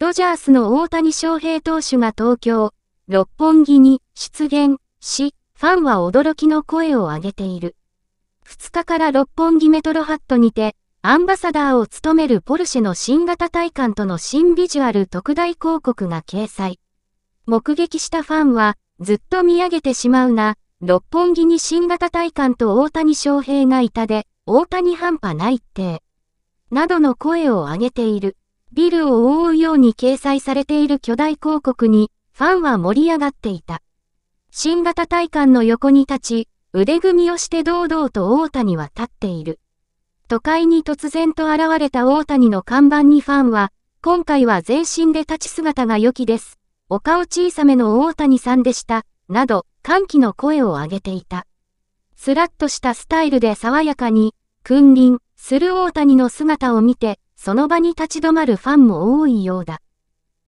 ドジャースの大谷翔平投手が東京、六本木に出現し、ファンは驚きの声を上げている。2日から六本木メトロハットにて、アンバサダーを務めるポルシェの新型体感との新ビジュアル特大広告が掲載。目撃したファンは、ずっと見上げてしまうな、六本木に新型体感と大谷翔平がいたで、大谷半端ないって、などの声を上げている。ビルを覆うように掲載されている巨大広告に、ファンは盛り上がっていた。新型体幹の横に立ち、腕組みをして堂々と大谷は立っている。都会に突然と現れた大谷の看板にファンは、今回は全身で立ち姿が良きです。お顔小さめの大谷さんでした。など、歓喜の声を上げていた。スラッとしたスタイルで爽やかに、君臨する大谷の姿を見て、その場に立ち止まるファンも多いようだ。